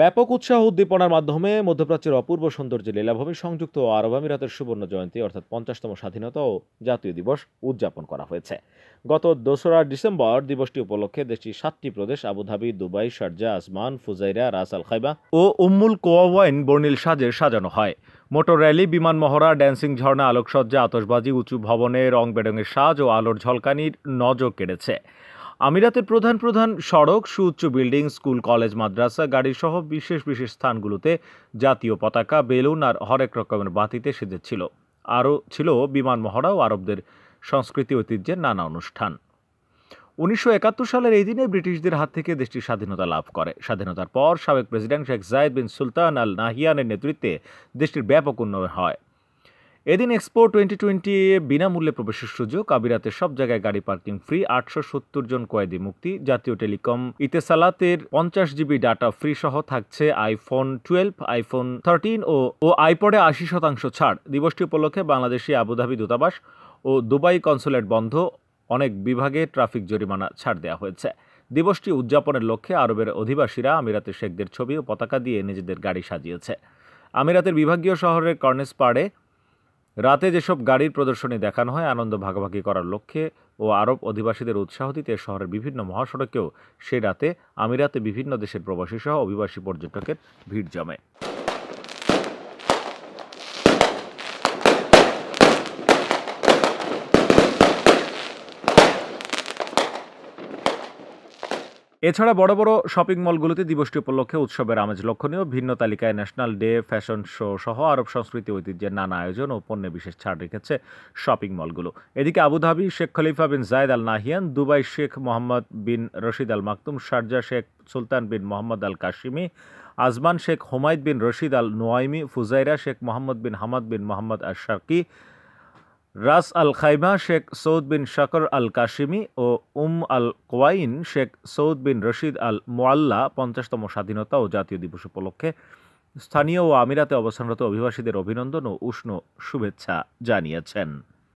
ব্যাপক উৎসাহ উদ্দীপনার মাধ্যমে মধ্যপ্রাচ্যের অপূর্ব সৌন্দর্য লীলাভূমি সংযুক্ত আরব আমিরাতের সুবর্ণ জয়ন্তী অর্থাৎ পঞ্চাশতম স্বাধীনতা ও জাতীয় দিবস উদযাপন করা হয়েছে গত দোসরা ডিসেম্বর দিবসটি উপলক্ষে দেশটির সাতটি প্রদেশ Abu Dhabi Dubai Sharjah Ajman Fujairah Ras Al Khaimah ও উম্মুল কোয়াওয়াইন বর্ণিল সাজে সাজানো হয় মোটর র্যালি বিমান মহড়া ড্যান্সিং ঝর্ণা আলোকসজ্জা আতসবাজি উঁচু ভবনে রং বেরঙের সাজ ও আলোর ঝলকানির নজর কেড়েছে আমিরাতের প্রধান প্রধান সড়ক সুউচ্চ বিল্ডিং স্কুল কলেজ মাদ্রাসা গাড়িসহ বিশেষ বিশেষ স্থানগুলোতে জাতীয় পতাকা বেলুন আর হরেক রকমের বাতিতে সেজেছিল আরও ছিল বিমান মহড়া ও আরবদের সংস্কৃতি ঐতিহ্যের নানা অনুষ্ঠান উনিশশো সালের এই দিনে ব্রিটিশদের হাত থেকে দেশটি স্বাধীনতা লাভ করে স্বাধীনতার পর সাবেক প্রেসিডেন্ট শেখ জায়েদ বিন সুলতান আল নাহিয়ানের নেতৃত্বে দেশটির ব্যাপক উন্নয়ন হয় এদিন এক্সপো টোয়েন্টি টোয়েন্টি বিনামূল্যে প্রবেশের সুযোগ আবিরাতে সব জায়গায় গাড়ি পার্কিং ফ্রি আটশো সত্তর জন কয়েদি মুক্তি জাতীয় টেলিকম ইতেসালাতের পঞ্চাশ জিবি ডাটা ফ্রি সহ থাকছে আইফোন টুয়েলভ আইফোন থার্টিন ও ও আইপডে আশি শতাংশ ছাড় দিবসটি উপলক্ষে বাংলাদেশি আবুধাবি দূতাবাস ও দুবাই কনসুলেট বন্ধ অনেক বিভাগে ট্রাফিক জরিমানা ছাড় দেওয়া হয়েছে দিবসটি উদযাপনের লক্ষ্যে আরবের অধিবাসীরা আমিরাতের শেখদের ছবি ও পতাকা দিয়ে নিজেদের গাড়ি সাজিয়েছে আমিরাতের বিভাগীয় শহরের কর্নেস পাড়ে রাতে যেসব গাড়ির প্রদর্শনী দেখানো হয় আনন্দ ভাগাভাগি করার লক্ষ্যে ও আরব অধিবাসীদের উৎসাহ দিতে শহরের বিভিন্ন মহাসড়কেও সেই রাতে আমিরাতে বিভিন্ন দেশের প্রবাসীসহ অভিবাসী পর্যটকের ভিড় জমায় এছাড়া বড় বড় শপিং মলগুলোতে দিবসটি উপলক্ষে উৎসবের আমেজ লক্ষণীয় ভিন্ন তালিকায় ন্যাশনাল ডে ফ্যাশন শো সহ আরব সংস্কৃতি ঐতিহ্যের নানা আয়োজন ও পণ্যে বিশেষ ছাড় রেখেছে শপিং মলগুলো এদিকে Abu Dhabi Sheikh Khalifa bin Zayed Al Nahyan Dubai Sheikh Mohammed bin Rashid Al Maktoum Sharjah Sheikh Sultan bin Mohammed Al Qasimi Ajman Sheikh Humaid bin Rashid Al Nuaimi Fujairah Sheikh Mohammed bin Hamad bin Mohammed Al Sharqi Ras Al Khaimah Sheikh Saud bin Saqr Al Qasimi ও Umm Al Quwain Sheikh Saud bin Rashid Al Mualla পঞ্চাশতম স্বাধীনতা ও জাতীয় দিবস উপলক্ষে স্থানীয় ও আমিরাতে অবস্থানরত অভিবাসীদের অভিনন্দন ও উষ্ণ শুভেচ্ছা জানিয়েছেন